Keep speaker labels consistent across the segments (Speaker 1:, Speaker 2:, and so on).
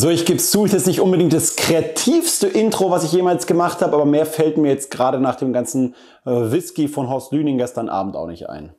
Speaker 1: So, ich gebe es zu, ist jetzt nicht unbedingt das kreativste Intro, was ich jemals gemacht habe, aber mehr fällt mir jetzt gerade nach dem ganzen äh, Whisky von Horst Lüning gestern Abend auch nicht ein.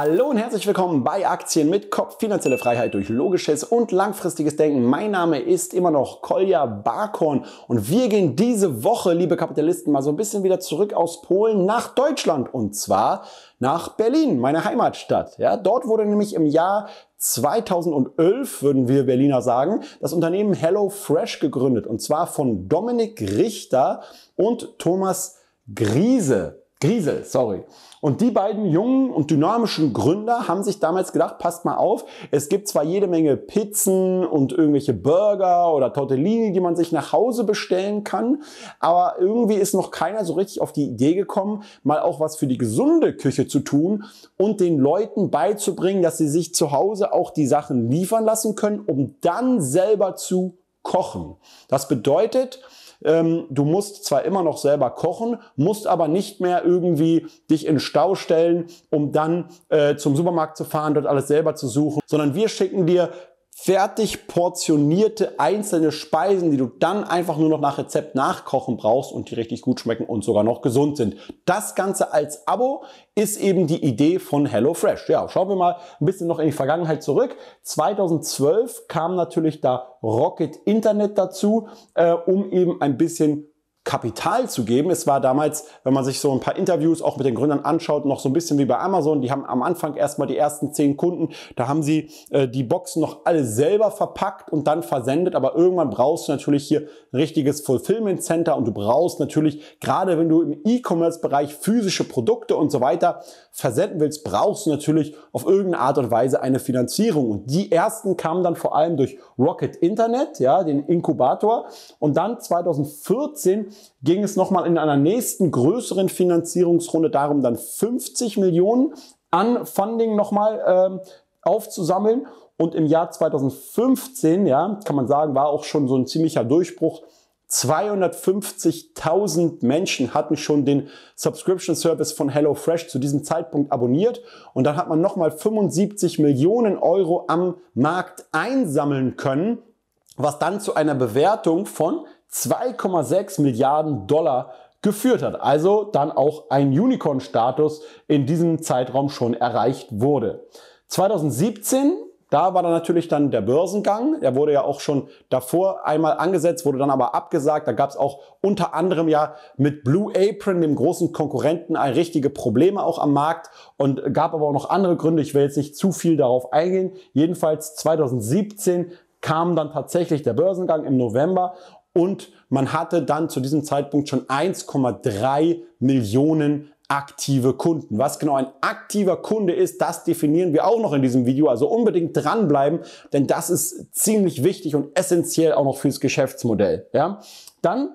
Speaker 1: Hallo und herzlich willkommen bei Aktien mit Kopf, finanzielle Freiheit durch logisches und langfristiges Denken. Mein Name ist immer noch Kolja Barkorn und wir gehen diese Woche, liebe Kapitalisten, mal so ein bisschen wieder zurück aus Polen nach Deutschland und zwar nach Berlin, meine Heimatstadt. Ja, dort wurde nämlich im Jahr 2011, würden wir Berliner sagen, das Unternehmen HelloFresh gegründet und zwar von Dominik Richter und Thomas Griese. Griesel, sorry. Und die beiden jungen und dynamischen Gründer haben sich damals gedacht, passt mal auf, es gibt zwar jede Menge Pizzen und irgendwelche Burger oder Tortellini, die man sich nach Hause bestellen kann, aber irgendwie ist noch keiner so richtig auf die Idee gekommen, mal auch was für die gesunde Küche zu tun und den Leuten beizubringen, dass sie sich zu Hause auch die Sachen liefern lassen können, um dann selber zu kochen. Das bedeutet, ähm, du musst zwar immer noch selber kochen, musst aber nicht mehr irgendwie dich in Stau stellen, um dann äh, zum Supermarkt zu fahren, dort alles selber zu suchen, sondern wir schicken dir fertig portionierte einzelne Speisen, die du dann einfach nur noch nach Rezept nachkochen brauchst und die richtig gut schmecken und sogar noch gesund sind. Das Ganze als Abo ist eben die Idee von HelloFresh. Ja, schauen wir mal ein bisschen noch in die Vergangenheit zurück. 2012 kam natürlich da Rocket Internet dazu, äh, um eben ein bisschen Kapital zu geben. Es war damals, wenn man sich so ein paar Interviews auch mit den Gründern anschaut, noch so ein bisschen wie bei Amazon. Die haben am Anfang erstmal die ersten zehn Kunden, da haben sie äh, die Boxen noch alle selber verpackt und dann versendet. Aber irgendwann brauchst du natürlich hier ein richtiges Fulfillment Center und du brauchst natürlich, gerade wenn du im E-Commerce-Bereich physische Produkte und so weiter versenden willst, brauchst du natürlich auf irgendeine Art und Weise eine Finanzierung. Und die ersten kamen dann vor allem durch Rocket Internet, ja, den Inkubator. Und dann 2014 ging es nochmal in einer nächsten größeren Finanzierungsrunde darum, dann 50 Millionen an Funding nochmal ähm, aufzusammeln. Und im Jahr 2015, ja, kann man sagen, war auch schon so ein ziemlicher Durchbruch. 250.000 Menschen hatten schon den Subscription Service von HelloFresh zu diesem Zeitpunkt abonniert und dann hat man nochmal 75 Millionen Euro am Markt einsammeln können, was dann zu einer Bewertung von 2,6 Milliarden Dollar geführt hat. Also dann auch ein Unicorn-Status in diesem Zeitraum schon erreicht wurde. 2017 da war dann natürlich dann der Börsengang. Der wurde ja auch schon davor einmal angesetzt, wurde dann aber abgesagt. Da gab es auch unter anderem ja mit Blue Apron, dem großen Konkurrenten, richtige Probleme auch am Markt und gab aber auch noch andere Gründe. Ich will jetzt nicht zu viel darauf eingehen. Jedenfalls 2017 kam dann tatsächlich der Börsengang im November und man hatte dann zu diesem Zeitpunkt schon 1,3 Millionen aktive Kunden. Was genau ein aktiver Kunde ist, das definieren wir auch noch in diesem Video. Also unbedingt dranbleiben, denn das ist ziemlich wichtig und essentiell auch noch fürs Geschäftsmodell. Ja? Dann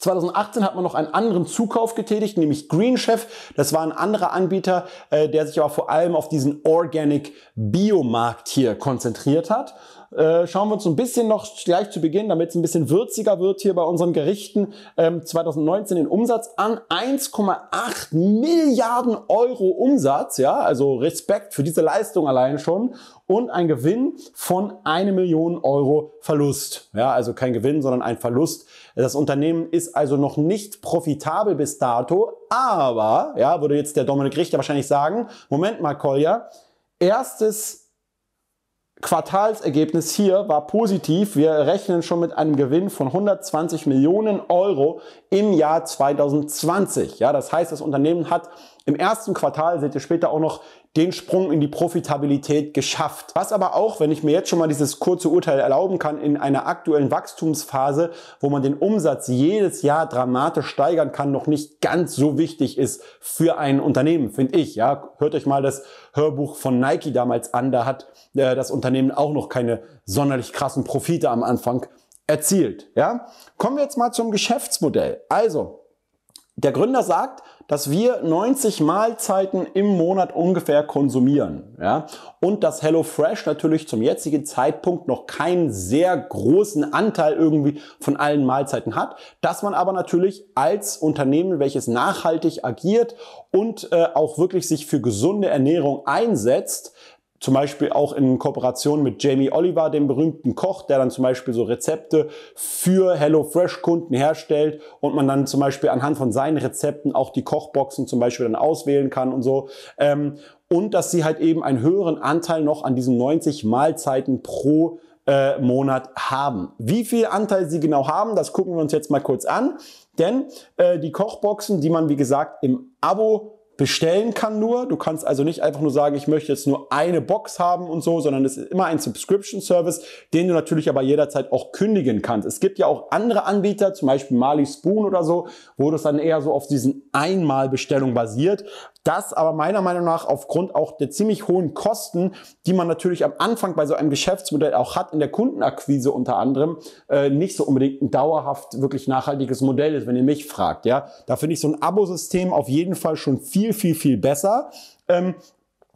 Speaker 1: 2018 hat man noch einen anderen Zukauf getätigt, nämlich Green Chef. Das war ein anderer Anbieter, äh, der sich aber vor allem auf diesen Organic Biomarkt hier konzentriert hat. Äh, schauen wir uns ein bisschen noch gleich zu Beginn, damit es ein bisschen würziger wird hier bei unseren Gerichten, ähm, 2019 den Umsatz an. 1,8 Milliarden Euro Umsatz, ja, also Respekt für diese Leistung allein schon. Und ein Gewinn von 1 Million Euro Verlust. Ja, also kein Gewinn, sondern ein Verlust. Das Unternehmen ist also noch nicht profitabel bis dato, aber, ja, würde jetzt der Dominik Richter wahrscheinlich sagen, Moment mal, Kolja, erstes Quartalsergebnis hier war positiv. Wir rechnen schon mit einem Gewinn von 120 Millionen Euro im Jahr 2020. Ja, das heißt, das Unternehmen hat im ersten Quartal, seht ihr später auch noch den Sprung in die Profitabilität geschafft. Was aber auch, wenn ich mir jetzt schon mal dieses kurze Urteil erlauben kann, in einer aktuellen Wachstumsphase, wo man den Umsatz jedes Jahr dramatisch steigern kann, noch nicht ganz so wichtig ist für ein Unternehmen, finde ich. Ja, hört euch mal das Hörbuch von Nike damals an. Da hat äh, das Unternehmen auch noch keine sonderlich krassen Profite am Anfang erzielt. Ja, kommen wir jetzt mal zum Geschäftsmodell. Also der Gründer sagt, dass wir 90 Mahlzeiten im Monat ungefähr konsumieren. Ja? Und dass HelloFresh natürlich zum jetzigen Zeitpunkt noch keinen sehr großen Anteil irgendwie von allen Mahlzeiten hat. Dass man aber natürlich als Unternehmen, welches nachhaltig agiert und äh, auch wirklich sich für gesunde Ernährung einsetzt, zum Beispiel auch in Kooperation mit Jamie Oliver, dem berühmten Koch, der dann zum Beispiel so Rezepte für HelloFresh-Kunden herstellt und man dann zum Beispiel anhand von seinen Rezepten auch die Kochboxen zum Beispiel dann auswählen kann und so. Ähm, und dass sie halt eben einen höheren Anteil noch an diesen 90 Mahlzeiten pro äh, Monat haben. Wie viel Anteil sie genau haben, das gucken wir uns jetzt mal kurz an. Denn äh, die Kochboxen, die man wie gesagt im Abo bestellen kann nur. Du kannst also nicht einfach nur sagen, ich möchte jetzt nur eine Box haben und so, sondern es ist immer ein Subscription-Service, den du natürlich aber jederzeit auch kündigen kannst. Es gibt ja auch andere Anbieter, zum Beispiel Mali Spoon oder so, wo das dann eher so auf diesen Einmalbestellung basiert. Das aber meiner Meinung nach aufgrund auch der ziemlich hohen Kosten, die man natürlich am Anfang bei so einem Geschäftsmodell auch hat, in der Kundenakquise unter anderem, äh, nicht so unbedingt ein dauerhaft wirklich nachhaltiges Modell ist, wenn ihr mich fragt. Ja, da finde ich so ein Abosystem auf jeden Fall schon viel, viel, viel besser. Ähm,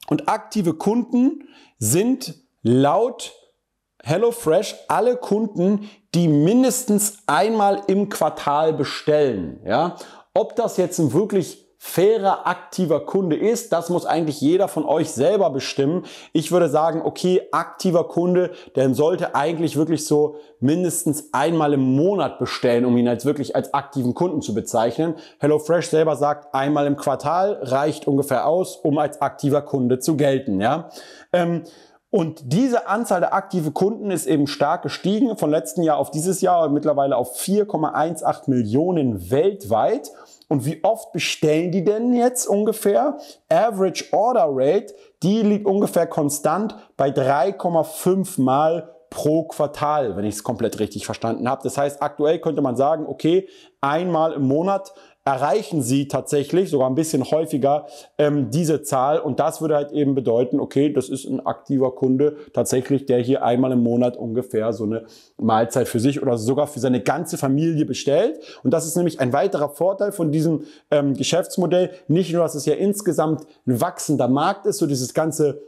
Speaker 1: und aktive Kunden sind laut HelloFresh alle Kunden, die mindestens einmal im Quartal bestellen. Ja? Ob das jetzt ein wirklich fairer, aktiver Kunde ist, das muss eigentlich jeder von euch selber bestimmen. Ich würde sagen, okay, aktiver Kunde, der sollte eigentlich wirklich so mindestens einmal im Monat bestellen, um ihn als wirklich als aktiven Kunden zu bezeichnen. HelloFresh selber sagt, einmal im Quartal reicht ungefähr aus, um als aktiver Kunde zu gelten. Ja? Ähm, und diese Anzahl der aktiven Kunden ist eben stark gestiegen von letzten Jahr auf dieses Jahr mittlerweile auf 4,18 Millionen weltweit. Und wie oft bestellen die denn jetzt ungefähr? Average Order Rate, die liegt ungefähr konstant bei 3,5 Mal pro Quartal, wenn ich es komplett richtig verstanden habe. Das heißt, aktuell könnte man sagen, okay, einmal im Monat erreichen sie tatsächlich sogar ein bisschen häufiger ähm, diese Zahl. Und das würde halt eben bedeuten, okay, das ist ein aktiver Kunde tatsächlich, der hier einmal im Monat ungefähr so eine Mahlzeit für sich oder sogar für seine ganze Familie bestellt. Und das ist nämlich ein weiterer Vorteil von diesem ähm, Geschäftsmodell. Nicht nur, dass es ja insgesamt ein wachsender Markt ist, so dieses ganze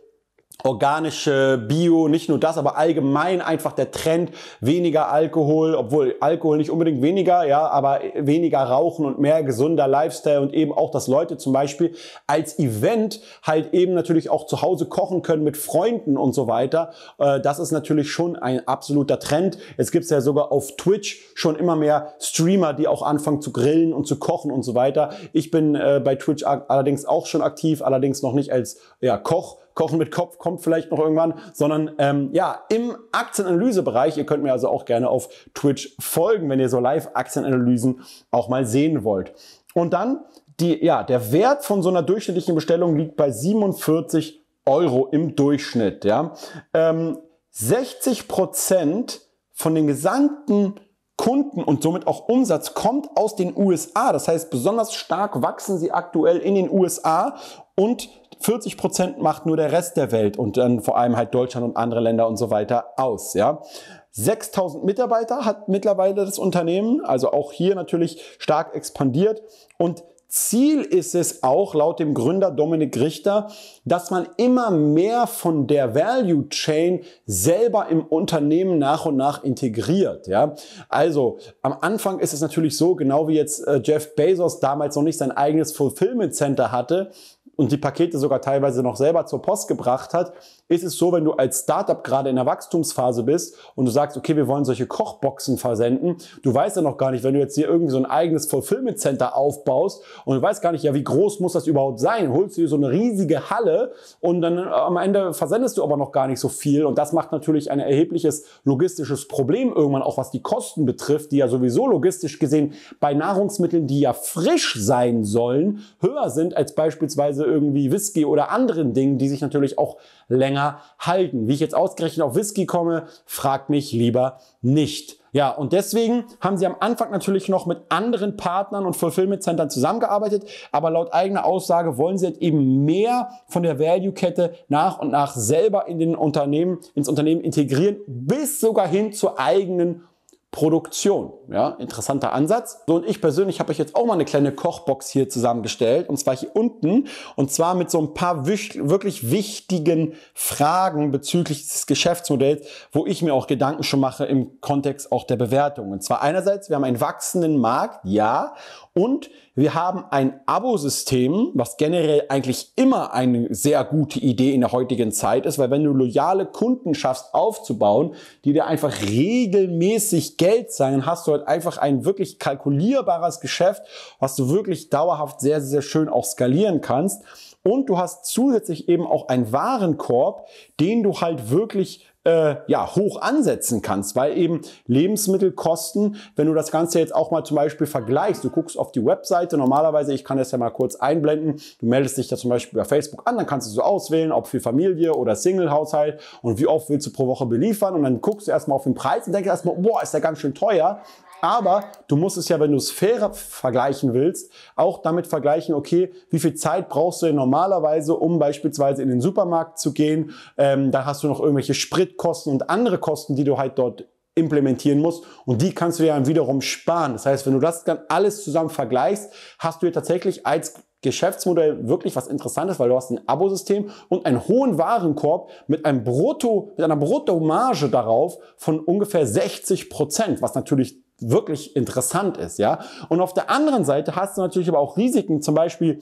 Speaker 1: organische Bio, nicht nur das, aber allgemein einfach der Trend weniger Alkohol, obwohl Alkohol nicht unbedingt weniger, ja, aber weniger Rauchen und mehr gesunder Lifestyle und eben auch, dass Leute zum Beispiel als Event halt eben natürlich auch zu Hause kochen können mit Freunden und so weiter. Äh, das ist natürlich schon ein absoluter Trend. Es gibt ja sogar auf Twitch schon immer mehr Streamer, die auch anfangen zu grillen und zu kochen und so weiter. Ich bin äh, bei Twitch allerdings auch schon aktiv, allerdings noch nicht als ja, Koch, Kochen mit Kopf kommt vielleicht noch irgendwann, sondern ähm, ja, im Aktienanalysebereich. Ihr könnt mir also auch gerne auf Twitch folgen, wenn ihr so Live-Aktienanalysen auch mal sehen wollt. Und dann die, ja, der Wert von so einer durchschnittlichen Bestellung liegt bei 47 Euro im Durchschnitt. Ja? Ähm, 60 Prozent von den gesamten Kunden und somit auch Umsatz kommt aus den USA. Das heißt, besonders stark wachsen sie aktuell in den USA und 40 Prozent macht nur der Rest der Welt und dann vor allem halt Deutschland und andere Länder und so weiter aus, ja. 6000 Mitarbeiter hat mittlerweile das Unternehmen, also auch hier natürlich stark expandiert und Ziel ist es auch laut dem Gründer Dominik Richter, dass man immer mehr von der Value Chain selber im Unternehmen nach und nach integriert. Ja? Also am Anfang ist es natürlich so, genau wie jetzt äh, Jeff Bezos damals noch nicht sein eigenes Fulfillment Center hatte, und die Pakete sogar teilweise noch selber zur Post gebracht hat, ist es so, wenn du als Startup gerade in der Wachstumsphase bist und du sagst, okay, wir wollen solche Kochboxen versenden, du weißt ja noch gar nicht, wenn du jetzt hier irgendwie so ein eigenes Fulfillment Center aufbaust und du weißt gar nicht, ja, wie groß muss das überhaupt sein? Holst du dir so eine riesige Halle und dann äh, am Ende versendest du aber noch gar nicht so viel und das macht natürlich ein erhebliches logistisches Problem irgendwann auch was die Kosten betrifft, die ja sowieso logistisch gesehen bei Nahrungsmitteln, die ja frisch sein sollen, höher sind als beispielsweise irgendwie Whisky oder anderen Dingen, die sich natürlich auch länger halten. Wie ich jetzt ausgerechnet auf Whisky komme, fragt mich lieber nicht. Ja, und deswegen haben sie am Anfang natürlich noch mit anderen Partnern und Fulfillment-Centern zusammengearbeitet, aber laut eigener Aussage wollen sie jetzt eben mehr von der Value-Kette nach und nach selber in den Unternehmen, ins Unternehmen integrieren, bis sogar hin zur eigenen Produktion. Ja, interessanter Ansatz. So, und ich persönlich habe euch jetzt auch mal eine kleine Kochbox hier zusammengestellt, und zwar hier unten, und zwar mit so ein paar wirklich wichtigen Fragen bezüglich des Geschäftsmodells, wo ich mir auch Gedanken schon mache im Kontext auch der Bewertung. Und zwar einerseits, wir haben einen wachsenden Markt, ja, und wir haben ein Abosystem, was generell eigentlich immer eine sehr gute Idee in der heutigen Zeit ist, weil wenn du loyale Kunden schaffst aufzubauen, die dir einfach regelmäßig Geld zahlen, hast du halt einfach ein wirklich kalkulierbares Geschäft, was du wirklich dauerhaft sehr, sehr schön auch skalieren kannst. Und du hast zusätzlich eben auch einen Warenkorb, den du halt wirklich äh, ja, hoch ansetzen kannst, weil eben Lebensmittelkosten, wenn du das Ganze jetzt auch mal zum Beispiel vergleichst, du guckst auf die Webseite, normalerweise, ich kann das ja mal kurz einblenden, du meldest dich da zum Beispiel bei Facebook an, dann kannst du so auswählen, ob für Familie oder Single-Haushalt und wie oft willst du pro Woche beliefern und dann guckst du erstmal auf den Preis und denkst erstmal, boah, ist der ganz schön teuer, aber du musst es ja, wenn du es fairer vergleichen willst, auch damit vergleichen, okay, wie viel Zeit brauchst du denn normalerweise, um beispielsweise in den Supermarkt zu gehen? Ähm, da hast du noch irgendwelche Spritkosten und andere Kosten, die du halt dort implementieren musst und die kannst du ja dann wiederum sparen. Das heißt, wenn du das dann alles zusammen vergleichst, hast du hier tatsächlich als Geschäftsmodell wirklich was Interessantes, weil du hast ein Abosystem und einen hohen Warenkorb mit einem Brutto, mit einer Bruttomarge darauf von ungefähr 60 Prozent, was natürlich wirklich interessant ist, ja. Und auf der anderen Seite hast du natürlich aber auch Risiken, zum Beispiel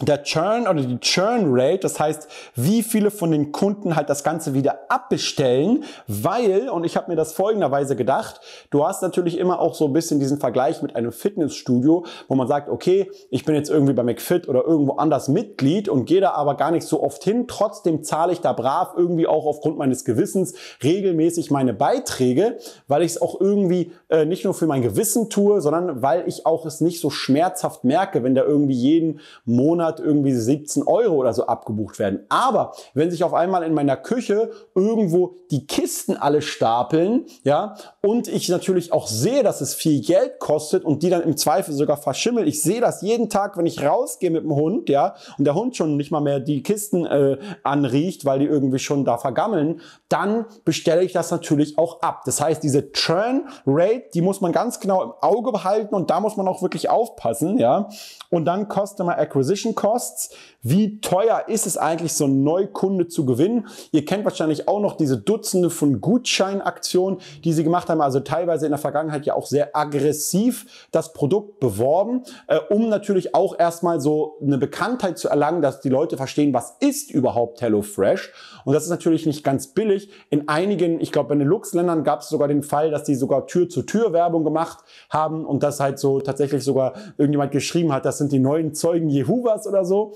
Speaker 1: der Churn oder die Churn Rate, das heißt, wie viele von den Kunden halt das Ganze wieder abbestellen, weil, und ich habe mir das folgenderweise gedacht, du hast natürlich immer auch so ein bisschen diesen Vergleich mit einem Fitnessstudio, wo man sagt, okay, ich bin jetzt irgendwie bei McFit oder irgendwo anders Mitglied und gehe da aber gar nicht so oft hin, trotzdem zahle ich da brav irgendwie auch aufgrund meines Gewissens regelmäßig meine Beiträge, weil ich es auch irgendwie äh, nicht nur für mein Gewissen tue, sondern weil ich auch es nicht so schmerzhaft merke, wenn da irgendwie jeden Monat Monat irgendwie 17 Euro oder so abgebucht werden. Aber wenn sich auf einmal in meiner Küche irgendwo die Kisten alle stapeln, ja, und ich natürlich auch sehe, dass es viel Geld kostet und die dann im Zweifel sogar verschimmelt. Ich sehe das jeden Tag, wenn ich rausgehe mit dem Hund, ja, und der Hund schon nicht mal mehr die Kisten äh, anriecht, weil die irgendwie schon da vergammeln, dann bestelle ich das natürlich auch ab. Das heißt, diese Churn Rate, die muss man ganz genau im Auge behalten und da muss man auch wirklich aufpassen, ja. Und dann Customer Acquisition costs Wie teuer ist es eigentlich, so einen Neukunde zu gewinnen? Ihr kennt wahrscheinlich auch noch diese Dutzende von Gutscheinaktionen, die sie gemacht haben. Also teilweise in der Vergangenheit ja auch sehr aggressiv das Produkt beworben, äh, um natürlich auch erstmal so eine Bekanntheit zu erlangen, dass die Leute verstehen, was ist überhaupt HelloFresh. Und das ist natürlich nicht ganz billig. In einigen, ich glaube, in den Lux-Ländern gab es sogar den Fall, dass die sogar Tür-zu-Tür-Werbung gemacht haben und das halt so tatsächlich sogar irgendjemand geschrieben hat, das sind die neuen Zeugen Jehovas oder so.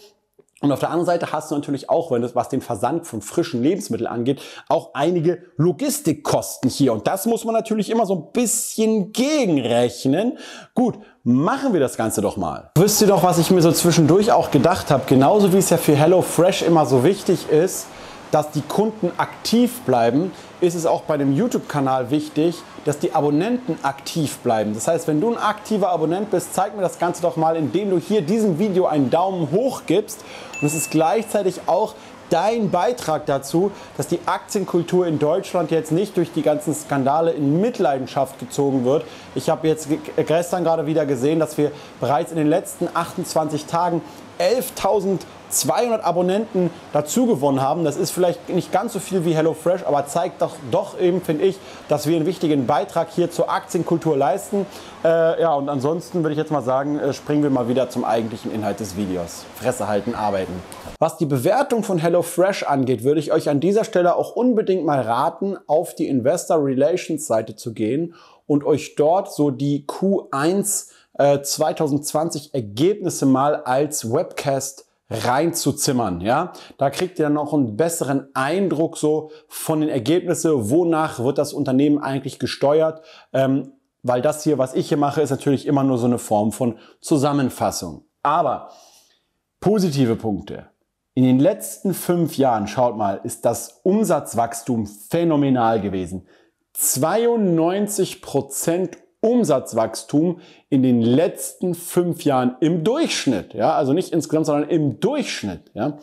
Speaker 1: Und auf der anderen Seite hast du natürlich auch, wenn es was den Versand von frischen Lebensmitteln angeht, auch einige Logistikkosten hier. Und das muss man natürlich immer so ein bisschen gegenrechnen. Gut, machen wir das Ganze doch mal. Wisst ihr doch, was ich mir so zwischendurch auch gedacht habe, genauso wie es ja für HelloFresh immer so wichtig ist, dass die Kunden aktiv bleiben, ist es auch bei einem YouTube-Kanal wichtig, dass die Abonnenten aktiv bleiben. Das heißt, wenn du ein aktiver Abonnent bist, zeig mir das Ganze doch mal, indem du hier diesem Video einen Daumen hoch gibst. Und es ist gleichzeitig auch dein Beitrag dazu, dass die Aktienkultur in Deutschland jetzt nicht durch die ganzen Skandale in Mitleidenschaft gezogen wird. Ich habe jetzt gestern gerade wieder gesehen, dass wir bereits in den letzten 28 Tagen 11.200 Abonnenten dazu gewonnen haben. Das ist vielleicht nicht ganz so viel wie HelloFresh, aber zeigt doch, doch eben, finde ich, dass wir einen wichtigen Beitrag hier zur Aktienkultur leisten. Äh, ja, und ansonsten würde ich jetzt mal sagen, äh, springen wir mal wieder zum eigentlichen Inhalt des Videos. Fresse halten, arbeiten. Was die Bewertung von HelloFresh angeht, würde ich euch an dieser Stelle auch unbedingt mal raten, auf die Investor Relations Seite zu gehen und euch dort so die Q1 2020 äh, Ergebnisse mal als Webcast reinzuzimmern. Ja, da kriegt ihr noch einen besseren Eindruck so von den Ergebnissen, wonach wird das Unternehmen eigentlich gesteuert. Ähm, weil das hier, was ich hier mache, ist natürlich immer nur so eine Form von Zusammenfassung. Aber positive Punkte. In den letzten fünf Jahren, schaut mal, ist das Umsatzwachstum phänomenal gewesen. 92% Prozent Umsatzwachstum in den letzten fünf Jahren im Durchschnitt. Ja? Also nicht insgesamt, sondern im Durchschnitt. Ja?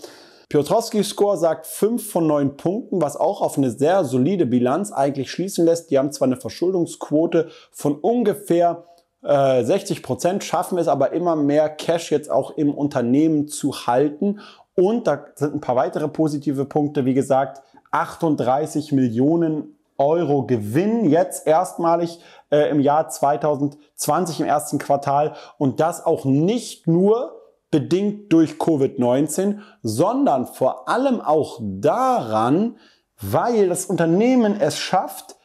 Speaker 1: Piotrowski-Score sagt fünf von neun Punkten, was auch auf eine sehr solide Bilanz eigentlich schließen lässt. Die haben zwar eine Verschuldungsquote von ungefähr 60 äh, Prozent schaffen es aber immer mehr Cash jetzt auch im Unternehmen zu halten. Und da sind ein paar weitere positive Punkte. Wie gesagt, 38 Millionen Euro Gewinn jetzt erstmalig äh, im Jahr 2020 im ersten Quartal und das auch nicht nur bedingt durch Covid-19, sondern vor allem auch daran, weil das Unternehmen es schafft,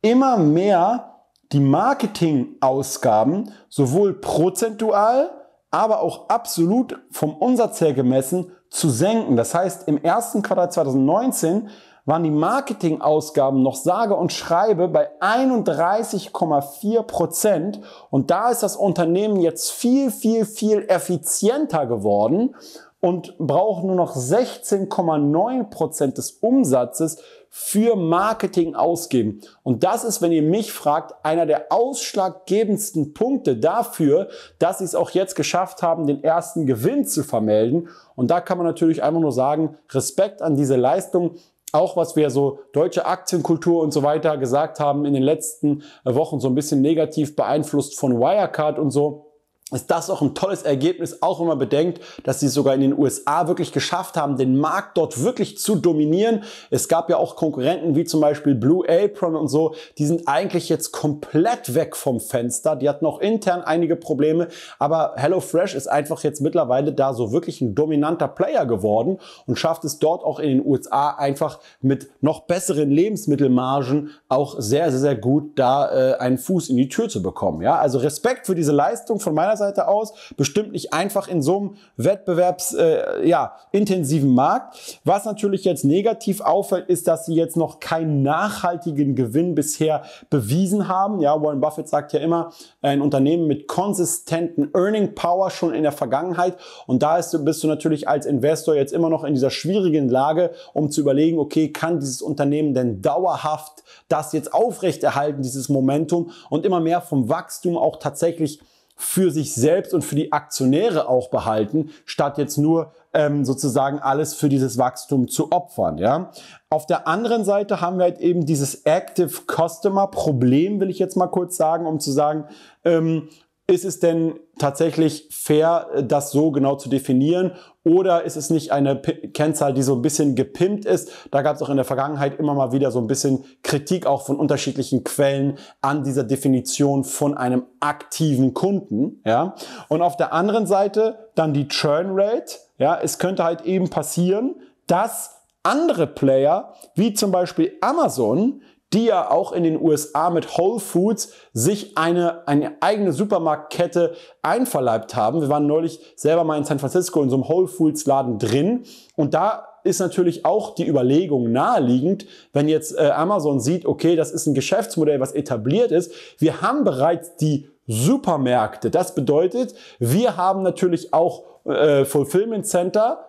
Speaker 1: immer mehr die Marketingausgaben sowohl prozentual, aber auch absolut vom Umsatz her gemessen zu senken. Das heißt, im ersten Quartal 2019 waren die Marketingausgaben noch sage und schreibe bei 31,4 Prozent. Und da ist das Unternehmen jetzt viel, viel, viel effizienter geworden und braucht nur noch 16,9 Prozent des Umsatzes für Marketing ausgeben. Und das ist, wenn ihr mich fragt, einer der ausschlaggebendsten Punkte dafür, dass sie es auch jetzt geschafft haben, den ersten Gewinn zu vermelden. Und da kann man natürlich einfach nur sagen, Respekt an diese Leistung auch was wir so deutsche Aktienkultur und so weiter gesagt haben in den letzten Wochen so ein bisschen negativ beeinflusst von Wirecard und so ist das auch ein tolles Ergebnis, auch wenn man bedenkt, dass sie es sogar in den USA wirklich geschafft haben, den Markt dort wirklich zu dominieren. Es gab ja auch Konkurrenten wie zum Beispiel Blue Apron und so, die sind eigentlich jetzt komplett weg vom Fenster. Die hatten auch intern einige Probleme, aber HelloFresh ist einfach jetzt mittlerweile da so wirklich ein dominanter Player geworden und schafft es dort auch in den USA einfach mit noch besseren Lebensmittelmargen auch sehr, sehr, sehr gut da äh, einen Fuß in die Tür zu bekommen. Ja, also Respekt für diese Leistung von meiner Personalseite aus, bestimmt nicht einfach in so einem wettbewerbsintensiven äh, ja, Markt. Was natürlich jetzt negativ auffällt, ist, dass sie jetzt noch keinen nachhaltigen Gewinn bisher bewiesen haben. Ja, Warren Buffett sagt ja immer, ein Unternehmen mit konsistenten Earning Power schon in der Vergangenheit. Und da ist, bist du natürlich als Investor jetzt immer noch in dieser schwierigen Lage, um zu überlegen, okay, kann dieses Unternehmen denn dauerhaft das jetzt aufrechterhalten, dieses Momentum und immer mehr vom Wachstum auch tatsächlich für sich selbst und für die Aktionäre auch behalten, statt jetzt nur ähm, sozusagen alles für dieses Wachstum zu opfern. Ja? Auf der anderen Seite haben wir halt eben dieses Active Customer Problem, will ich jetzt mal kurz sagen, um zu sagen, ähm, ist es denn tatsächlich fair, äh, das so genau zu definieren? Oder ist es nicht eine P Kennzahl, die so ein bisschen gepimpt ist? Da gab es auch in der Vergangenheit immer mal wieder so ein bisschen Kritik auch von unterschiedlichen Quellen an dieser Definition von einem aktiven Kunden. Ja? Und auf der anderen Seite dann die Churn Rate. Ja? Es könnte halt eben passieren, dass andere Player, wie zum Beispiel Amazon, die ja auch in den USA mit Whole Foods sich eine, eine eigene Supermarktkette einverleibt haben. Wir waren neulich selber mal in San Francisco in so einem Whole Foods Laden drin und da ist natürlich auch die Überlegung naheliegend, wenn jetzt äh, Amazon sieht, okay, das ist ein Geschäftsmodell, was etabliert ist. Wir haben bereits die Supermärkte. Das bedeutet, wir haben natürlich auch äh, Fulfillment Center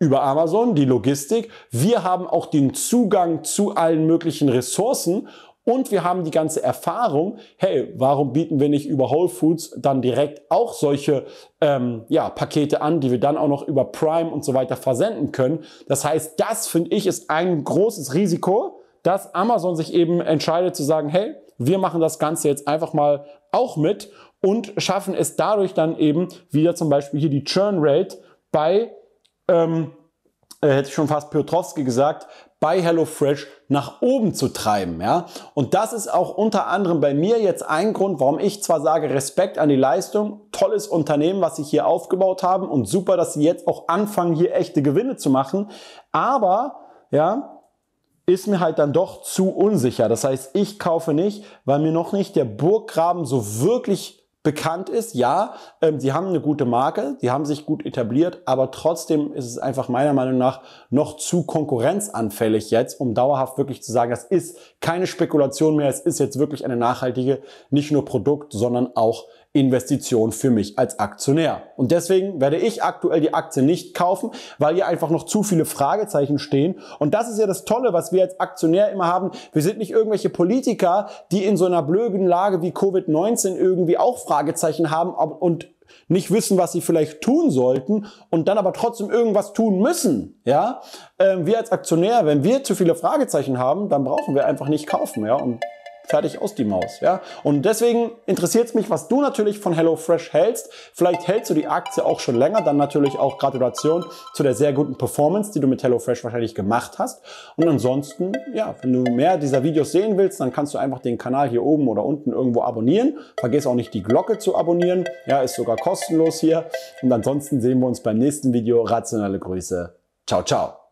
Speaker 1: über Amazon, die Logistik. Wir haben auch den Zugang zu allen möglichen Ressourcen und wir haben die ganze Erfahrung, hey, warum bieten wir nicht über Whole Foods dann direkt auch solche ähm, ja, Pakete an, die wir dann auch noch über Prime und so weiter versenden können. Das heißt, das finde ich ist ein großes Risiko, dass Amazon sich eben entscheidet zu sagen, hey, wir machen das Ganze jetzt einfach mal auch mit und schaffen es dadurch dann eben wieder zum Beispiel hier die Churn Rate bei ähm, äh, hätte ich schon fast Piotrowski gesagt, bei HelloFresh nach oben zu treiben. Ja? Und das ist auch unter anderem bei mir jetzt ein Grund, warum ich zwar sage, Respekt an die Leistung, tolles Unternehmen, was sie hier aufgebaut haben und super, dass sie jetzt auch anfangen, hier echte Gewinne zu machen, aber ja, ist mir halt dann doch zu unsicher. Das heißt, ich kaufe nicht, weil mir noch nicht der Burggraben so wirklich bekannt ist. Ja, ähm, die haben eine gute Marke, die haben sich gut etabliert, aber trotzdem ist es einfach meiner Meinung nach noch zu konkurrenzanfällig jetzt, um dauerhaft wirklich zu sagen, das ist keine Spekulation mehr, es ist jetzt wirklich eine nachhaltige, nicht nur Produkt, sondern auch Investition für mich als Aktionär. Und deswegen werde ich aktuell die Aktie nicht kaufen, weil hier einfach noch zu viele Fragezeichen stehen. Und das ist ja das Tolle, was wir als Aktionär immer haben. Wir sind nicht irgendwelche Politiker, die in so einer blöden Lage wie Covid-19 irgendwie auch Fragezeichen haben und nicht wissen, was sie vielleicht tun sollten und dann aber trotzdem irgendwas tun müssen. Ja, ähm, wir als Aktionär, wenn wir zu viele Fragezeichen haben, dann brauchen wir einfach nicht kaufen. Ja, und Fertig aus die Maus, ja. Und deswegen interessiert es mich, was du natürlich von HelloFresh hältst. Vielleicht hältst du die Aktie auch schon länger. Dann natürlich auch Gratulation zu der sehr guten Performance, die du mit HelloFresh wahrscheinlich gemacht hast. Und ansonsten, ja, wenn du mehr dieser Videos sehen willst, dann kannst du einfach den Kanal hier oben oder unten irgendwo abonnieren. Vergiss auch nicht die Glocke zu abonnieren. Ja, ist sogar kostenlos hier. Und ansonsten sehen wir uns beim nächsten Video. Rationale Grüße. Ciao, ciao.